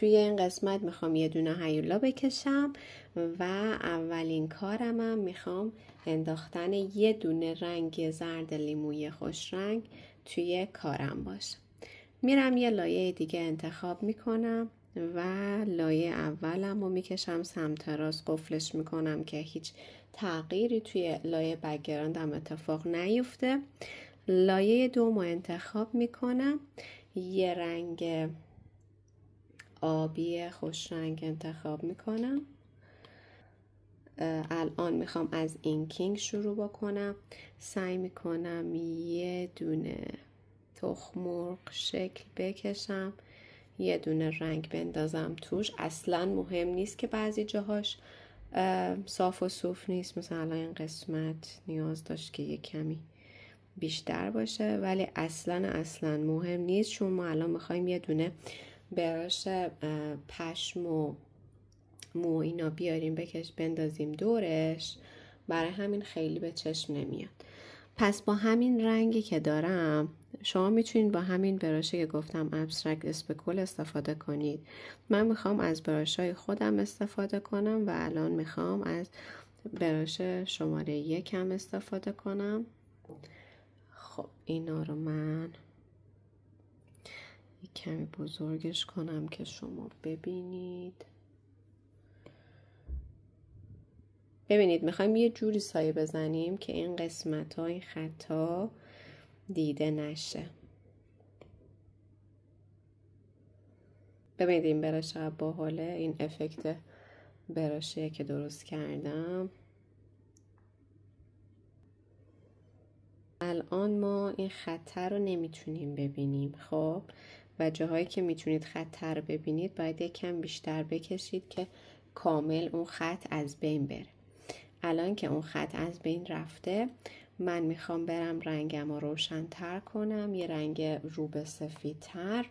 توی این قسمت میخوام یه دونه هیولا بکشم و اولین کارم هم میخوام انداختن یه دونه رنگ زرد لیموی خوش رنگ توی کارم باشه میرم یه لایه دیگه انتخاب میکنم و لایه اولم رو میکشم سمت راست قفلش میکنم که هیچ تغییری توی لایه بگراندم اتفاق نیفته لایه دوم رو انتخاب میکنم یه رنگ آبی خوش رنگ انتخاب میکنم الان میخوام از اینکینگ شروع بکنم سعی میکنم یه دونه تخمرغ شکل بکشم یه دونه رنگ بندازم توش اصلا مهم نیست که بعضی جاهاش صاف و صوف نیست مثلا این قسمت نیاز داشت که یه کمی بیشتر باشه ولی اصلا اصلا مهم نیست چون ما الان میخوایم یه دونه براش پشم و مو اینا بیاریم بکش بندازیم دورش برای همین خیلی به چشم نمیاد پس با همین رنگی که دارم شما میتونید با همین براشه که گفتم ابسترکت اسپکول استفاده کنید من میخوام از براش های خودم استفاده کنم و الان میخوام از براش شماره یکم استفاده کنم خب اینا رو من یک کمی بزرگش کنم که شما ببینید ببینید میخوایم یه جوری سایه بزنیم که این قسمت های خطا دیده نشه ببینید این براش با حاله این افکت براشه که درست کردم الان ما این خطه رو نمیتونیم ببینیم خب و جاهایی که میتونید خط تر ببینید باید یکم بیشتر بکشید که کامل اون خط از بین بره الان که اون خط از بین رفته من میخوام برم رنگم رو روشنتر کنم یه رنگ روبه به سفیدتر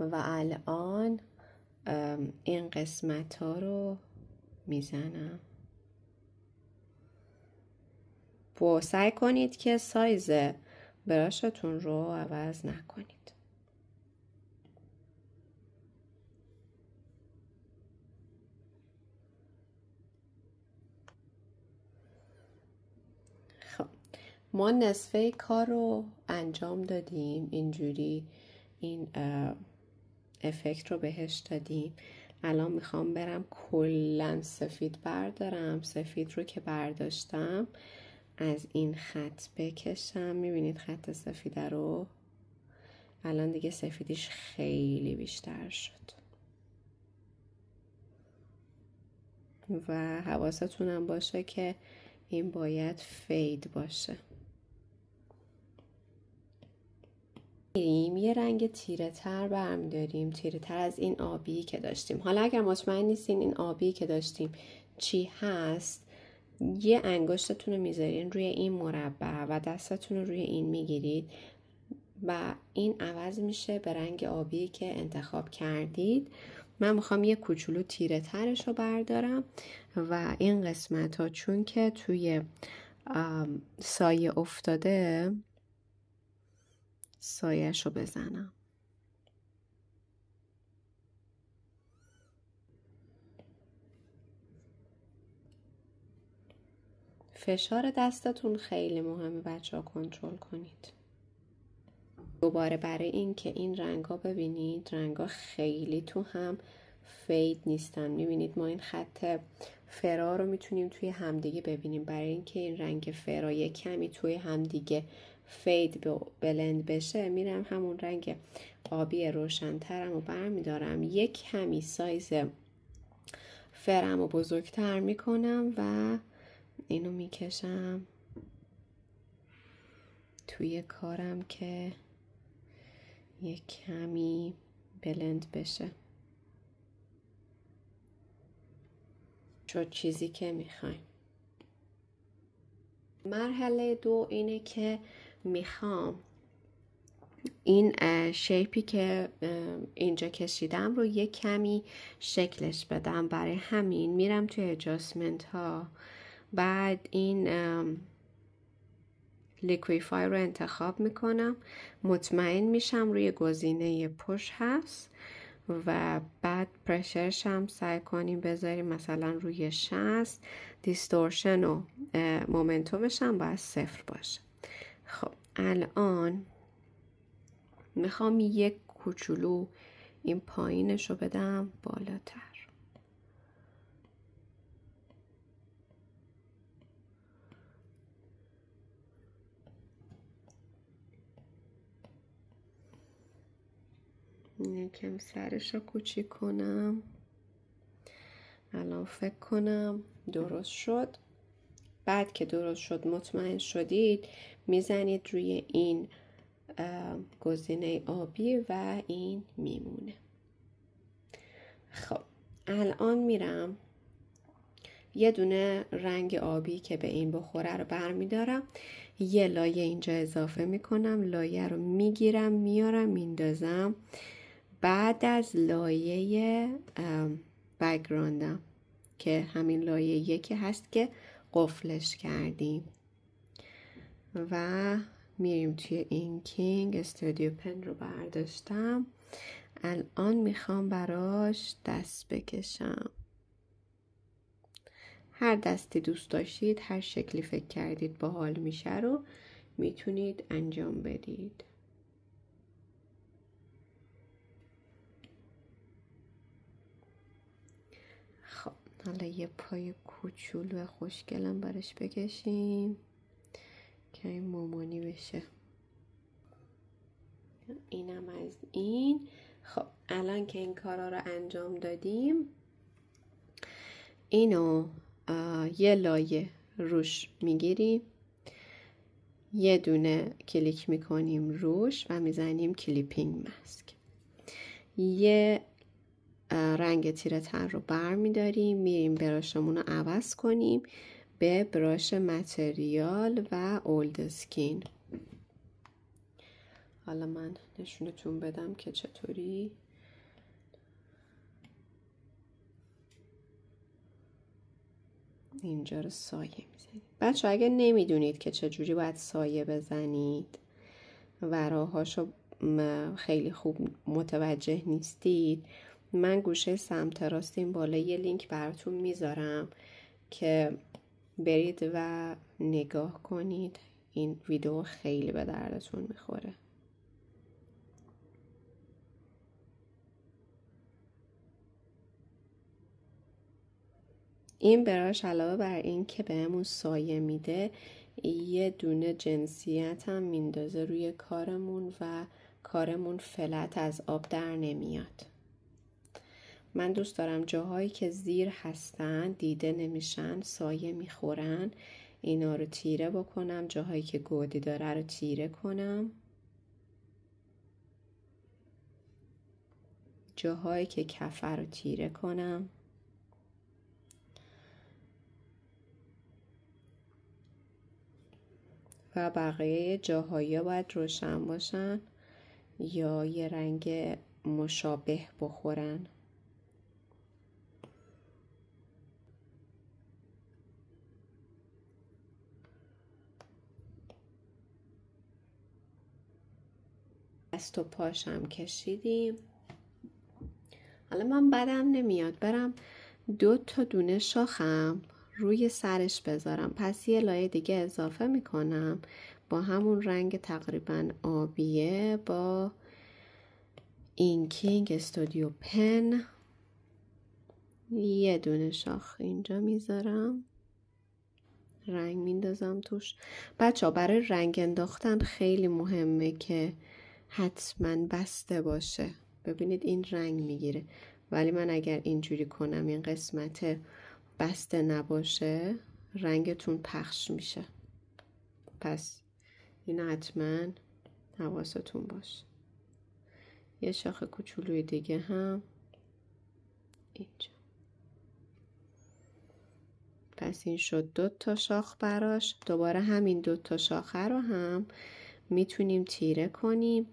و الان این قسمت ها رو میزنم با سعی کنید که سایز براشتون رو عوض نکنید ما نصفه کار رو انجام دادیم اینجوری این افکت رو بهش دادیم الان میخوام برم کلا سفید بردارم سفید رو که برداشتم از این خط بکشم میبینید خط سفید رو الان دیگه سفیدیش خیلی بیشتر شد و حواستونم باشه که این باید فید باشه یه رنگ تیره تر برمیداریم تیره تر از این آبی که داشتیم حالا اگر مطمئن نیستین این آبی که داشتیم چی هست یه انگشتتون رو میذارین روی این مربع و دستتون رو روی این میگیرید و این عوض میشه به رنگ آبی که انتخاب کردید من میخوام یه کوچولو تیره ترش رو بردارم و این قسمت ها چون که توی سایه افتاده سایش رو بزنم فشار دستتون خیلی مهمه بچه ها کنترل کنید دوباره برای اینکه این, رنگ ها ببینید ها خیلی تو هم فید نیستن میبینید ما این خط فرا رو میتونیم توی همدیگه ببینیم برای اینکه این رنگ فرا یه کمی توی همدیگه فید بلند بشه میرم همون رنگ آبی روشنترم و برمیدارم یک کمی سایز فرم و بزرگتر میکنم و اینو میکشم توی کارم که یک کمی بلند بشه شد چیزی که میخوایم مرحله دو اینه که میخوام این شیپی که اینجا کشیدم رو یه کمی شکلش بدم برای همین میرم توی اجاسمنت ها بعد این لیکویفای رو انتخاب میکنم مطمئن میشم روی گزینه پش هست و بعد پرشرش هم سعی کنیم بذاریم مثلا روی 60 دیستورشن و مومنتومش هم باید صفر باشه خب الان میخوام یک کوچولو این پایینش رو بدم بالاتر یکم سرش رو کوچیک کنم الان فکر کنم درست شد بعد که درست شد مطمئن شدید میزنید روی این گزینه آبی و این میمونه خب الان میرم یه دونه رنگ آبی که به این بخوره رو برمیدارم یه لایه اینجا اضافه میکنم لایه رو میگیرم میارم میندازم بعد از لایه بگراندم که همین لایه یکی هست که قفلش کردیم و میریم توی این کینگ استودیو پن رو برداشتم الان میخوام براش دست بکشم هر دستی دوست داشتید هر شکلی فکر کردید باحال میشه رو میتونید انجام بدید خب حالا یه پای کوچولو خوشگلم برش بکشیم های مامانی بشه اینم از این خب الان که این کارا رو انجام دادیم اینو یه لایه روش میگیریم یه دونه کلیک میکنیم روش و میزنیم کلیپینگ مسک یه رنگ تیره تر رو بر میداریم میریم براشمون رو عوض کنیم به براش متریال و اولد سکین حالا من نشونتون بدم که چطوری اینجا رو سایه میزنید بچه اگه نمیدونید که چجوری باید سایه بزنید و رو خیلی خوب متوجه نیستید من گوشه سمت راست این بالا یه لینک براتون میذارم که برید و نگاه کنید این ویدیو خیلی به دردتون میخوره این براش علاوه بر این که بهمون سایه میده یه دونه جنسیت هم میندازه روی کارمون و کارمون فلت از آب در نمیاد من دوست دارم جاهایی که زیر هستن دیده نمیشن سایه میخورن اینا رو تیره بکنم جاهایی که گودی داره رو تیره کنم جاهایی که کفر رو تیره کنم و بقیه جاهایی باید روشن باشن یا یه رنگ مشابه بخورن دست و پاشم کشیدیم حالا من بدم نمیاد برم دو تا دونه شاخم روی سرش بذارم پس یه لایه دیگه اضافه میکنم با همون رنگ تقریبا آبیه با اینکینگ استودیو پن یه دونه شاخ اینجا میذارم رنگ میندازم توش بچه ها برای رنگ انداختن خیلی مهمه که حتما بسته باشه ببینید این رنگ میگیره ولی من اگر اینجوری کنم این قسمت بسته نباشه رنگتون پخش میشه پس این حتما حواستون باشه یه شاخه کوچولوی دیگه هم اینجا پس این شد دو تا شاخ براش دوباره همین دو تا شاخه رو هم میتونیم تیره کنیم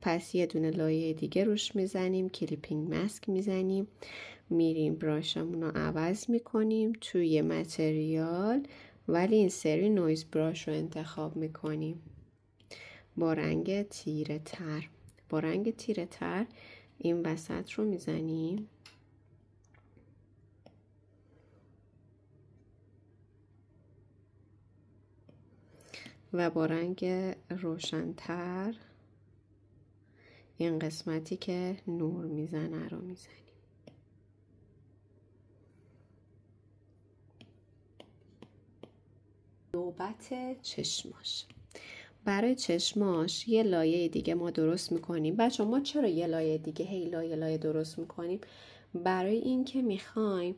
پس یه دونه لایه دیگه روش میزنیم کلیپینگ ماسک میزنیم میریم براشمون رو عوض میکنیم توی متریال ولی این سری نویز براش رو انتخاب میکنیم با رنگ تیره تر با رنگ تیره تر این وسط رو میزنیم و با رنگ روشنتر این قسمتی که نور میزنه رو میزنیم نوبت چشماش برای چشماش یه لایه دیگه ما درست میکنیم بچه ما چرا یه لایه دیگه هی لایه لایه درست میکنیم برای اینکه میخوایم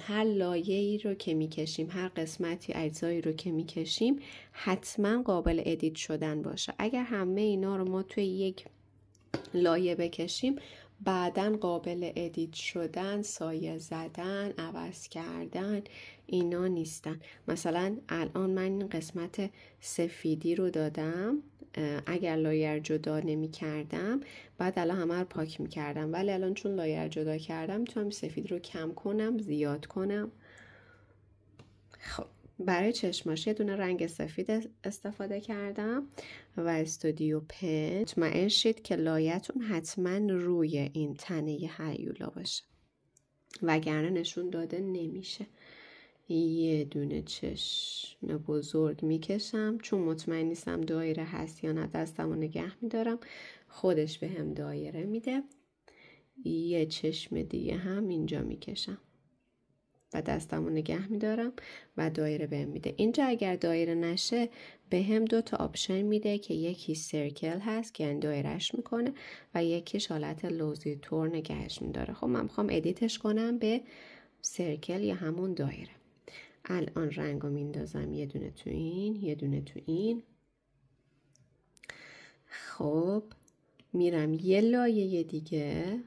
هر لایه ای رو که میکشیم هر قسمتی اجزایی رو که میکشیم حتما قابل ادیت شدن باشه اگر همه اینا رو ما توی یک لایه بکشیم بعدا قابل ادیت شدن سایه زدن عوض کردن اینا نیستن مثلا الان من این قسمت سفیدی رو دادم اگر لایر جدا نمی کردم بعد الان همه رو پاک می کردم ولی الان چون لایر جدا کردم میتونم سفید رو کم کنم زیاد کنم خب برای چشماش یه دونه رنگ سفید استفاده کردم و استودیو پن مطمئن شید که لایتون حتما روی این تنه هیولا باشه وگرنه نشون داده نمیشه یه دونه چشم بزرگ میکشم چون مطمئن نیستم دایره هست یا نه دستم نگه میدارم خودش به هم دایره میده یه چشم دیگه هم اینجا میکشم و دستمو نگه میدارم و دایره بهم میده اینجا اگر دایره نشه به هم دو تا آپشن میده که یکی سرکل هست که یعنی دایرهش میکنه و یکیش حالت لوزی تور نگهش میداره خب من میخوام ادیتش کنم به سرکل یا همون دایره الان رنگ رو میندازم یه دونه تو این یه دونه تو این خب میرم یه لایه دیگه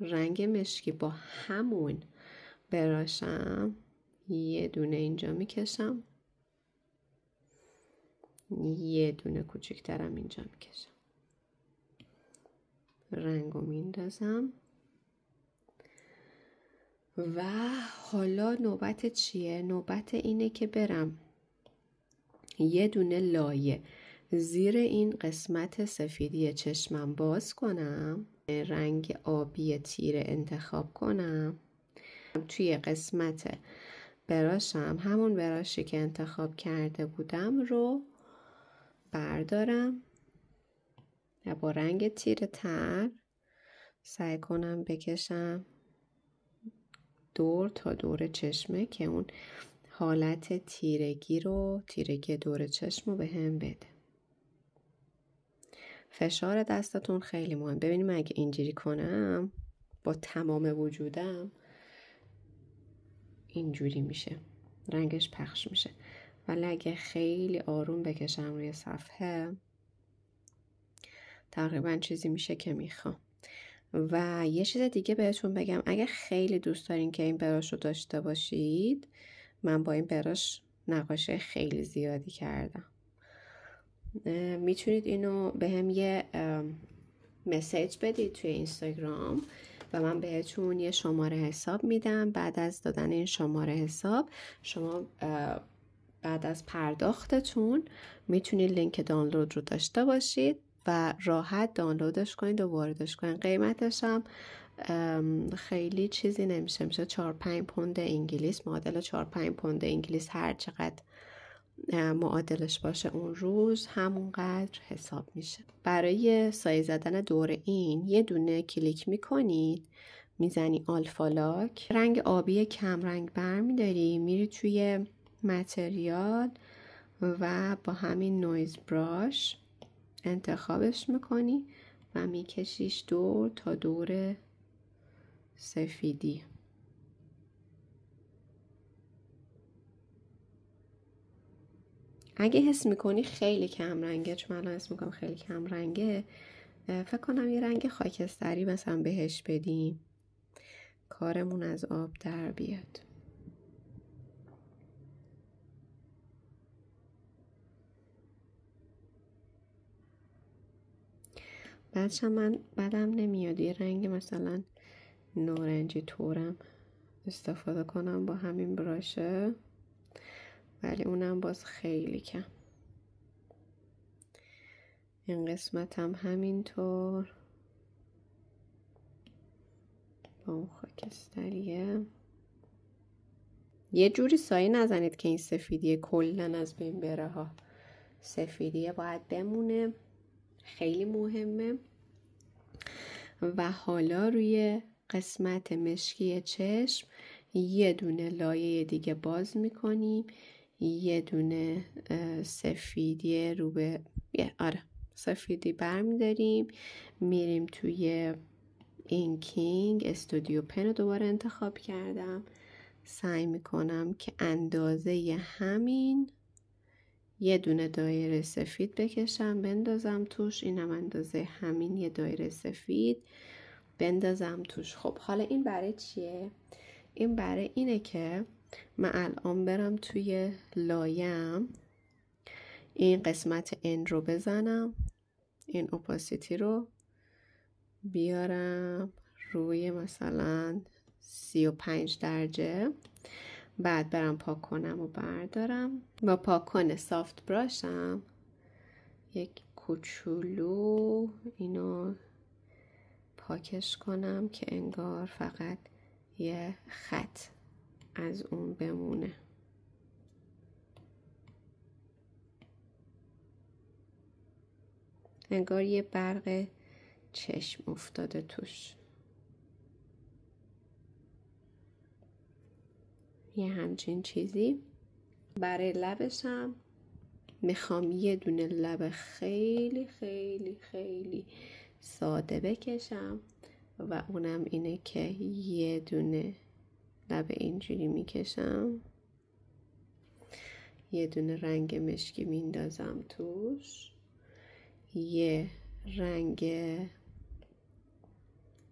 رنگ مشکی با همون براشم یه دونه اینجا میکشم یه دونه کوچکترم اینجا میکشم رنگو رو میندازم و حالا نوبت چیه؟ نوبت اینه که برم یه دونه لایه زیر این قسمت سفیدی چشمم باز کنم رنگ آبی تیره انتخاب کنم توی قسمت براشم همون براشی که انتخاب کرده بودم رو بردارم و با رنگ تیر تر سعی کنم بکشم دور تا دور چشمه که اون حالت تیرگی رو تیرگی دور چشم رو به هم بده فشار دستتون خیلی مهم ببینیم اگه اینجوری کنم با تمام وجودم اینجوری میشه رنگش پخش میشه ولی اگه خیلی آروم بکشم روی صفحه تقریبا چیزی میشه که میخوام و یه چیز دیگه بهتون بگم اگه خیلی دوست دارین که این براش رو داشته باشید من با این براش نقاشه خیلی زیادی کردم میتونید اینو به هم یه مسیج بدید توی اینستاگرام و من بهتون یه شماره حساب میدم بعد از دادن این شماره حساب شما بعد از پرداختتون میتونید لینک دانلود رو داشته باشید و راحت دانلودش کنید و واردش کنید قیمتش هم خیلی چیزی نمیشه میشه 4 5 پوند انگلیس معادل 4 5 پوند انگلیس هر چقدر معادلش باشه اون روز همونقدر حساب میشه برای سایه زدن دور این یه دونه کلیک میکنید میزنی آلفالاک رنگ آبی کم رنگ برمیداری میری توی متریال و با همین نویز براش انتخابش میکنی و میکشیش دور تا دور سفیدی اگه حس میکنی خیلی کم رنگه چون الان حس میکنم خیلی کم رنگه فکر کنم یه رنگ خاکستری مثلا بهش بدیم کارمون از آب در بیاد بعدش من بدم نمیاد یه رنگ مثلا نارنجی تورم استفاده کنم با همین براشه ولی اونم باز خیلی کم این قسمت هم همینطور با اون خاکستریه یه جوری سایه نزنید که این سفیدیه کلا از بین بره ها سفیدیه باید بمونه خیلی مهمه و حالا روی قسمت مشکی چشم یه دونه لایه دیگه باز میکنیم یه دونه سفیدی رو به آره سفیدی برمیداریم میریم توی اینکینگ استودیو پن رو دوباره انتخاب کردم سعی میکنم که اندازه همین یه دونه دایره سفید بکشم بندازم توش اینم اندازه همین یه دایره سفید بندازم توش خب حالا این برای چیه؟ این برای اینه که من الان برم توی لایم این قسمت این رو بزنم این اپاسیتی رو بیارم روی مثلا 35 درجه بعد برم پاک کنم و بردارم با پاکن سافت براشم یک کوچولو اینو پاکش کنم که انگار فقط یه خط از اون بمونه انگار یه برق چشم افتاده توش یه همچین چیزی برای لبشم میخوام یه دونه لب خیلی خیلی خیلی ساده بکشم و اونم اینه که یه دونه لب اینجوری میکشم یه دونه رنگ مشکی میندازم توش یه رنگ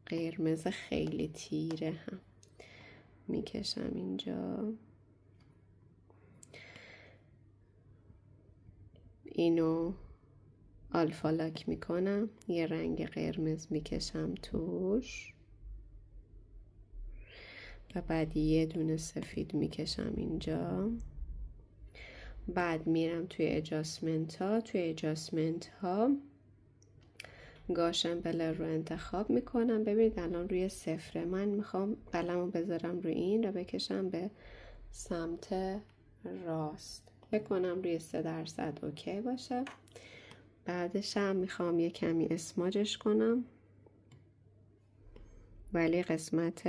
قرمز خیلی تیره هم میکشم اینجا اینو آلفا لاک میکنم یه رنگ قرمز میکشم توش و بعد یه دونه سفید میکشم اینجا بعد میرم توی اجاسمنت ها توی اجاسمنت ها گاشن بلر رو انتخاب میکنم ببینید الان روی صفره من میخوام قلم رو بذارم روی این رو بکشم به سمت راست بکنم روی 3 درصد اوکی باشه بعدش هم میخوام یه کمی اسماجش کنم ولی قسمت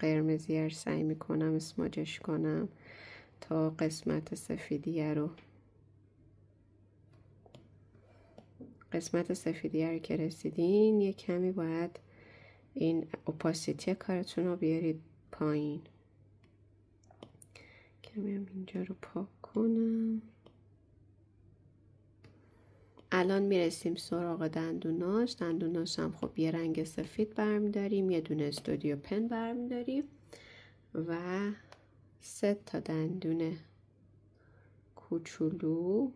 قرمزیش سعی میکنم اسماجش کنم تا قسمت سفیدیه رو قسمت سفیدیه رو که رسیدین یه کمی باید این اپاسیتی کارتون رو بیارید پایین کمی هم اینجا رو پاک کنم الان میرسیم سراغ دندوناش دندوناش هم خب یه رنگ سفید برمیداریم یه دونه استودیو پن برمیداریم و سه تا دندون کوچولو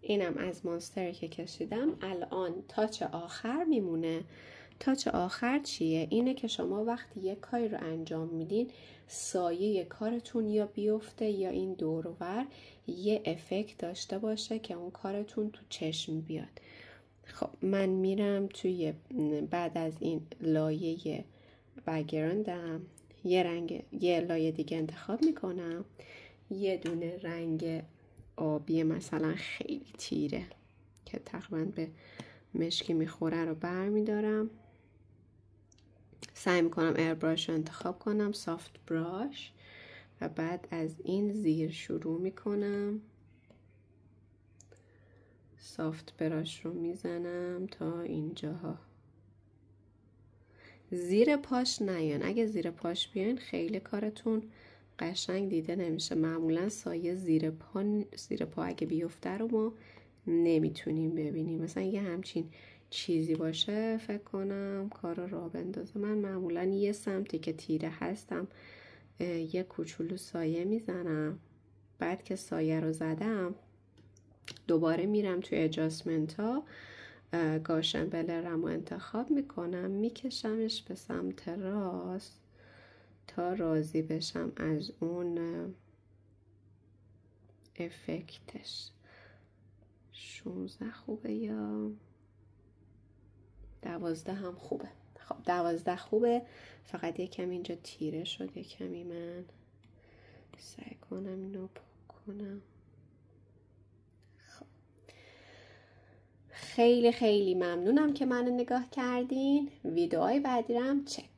اینم از مانستری که کشیدم الان تاچ آخر میمونه تاچ آخر چیه اینه که شما وقتی یک کاری رو انجام میدین سایه کارتون یا بیفته یا این دورور یه افکت داشته باشه که اون کارتون تو چشم بیاد خب من میرم توی بعد از این لایه بگراندم یه رنگ یه لایه دیگه انتخاب میکنم یه دونه رنگ آبی مثلا خیلی تیره که تقریبا به مشکی میخوره رو برمیدارم سعی میکنم براش رو انتخاب کنم سافت براش و بعد از این زیر شروع میکنم سافت براش رو میزنم تا اینجاها زیر پاش نیان اگه زیر پاش بیاین خیلی کارتون قشنگ دیده نمیشه معمولا سایه زیر پا, زیر پا اگه بیفته رو ما نمیتونیم ببینیم مثلا یه همچین چیزی باشه فکر کنم کار را بندازه من معمولا یه سمتی که تیره هستم یه کوچولو سایه میزنم بعد که سایه رو زدم دوباره میرم توی اجاسمنت ها گاشن بلرم رو انتخاب میکنم میکشمش به سمت راست تا راضی بشم از اون افکتش 16 خوبه یا دوازده هم خوبه خب دوازده خوبه فقط یه کمی اینجا تیره شد یه کمی من سعی کنم اینو کنم خب. خیلی خیلی ممنونم که منو نگاه کردین ویدئوهای بعدی رو هم چک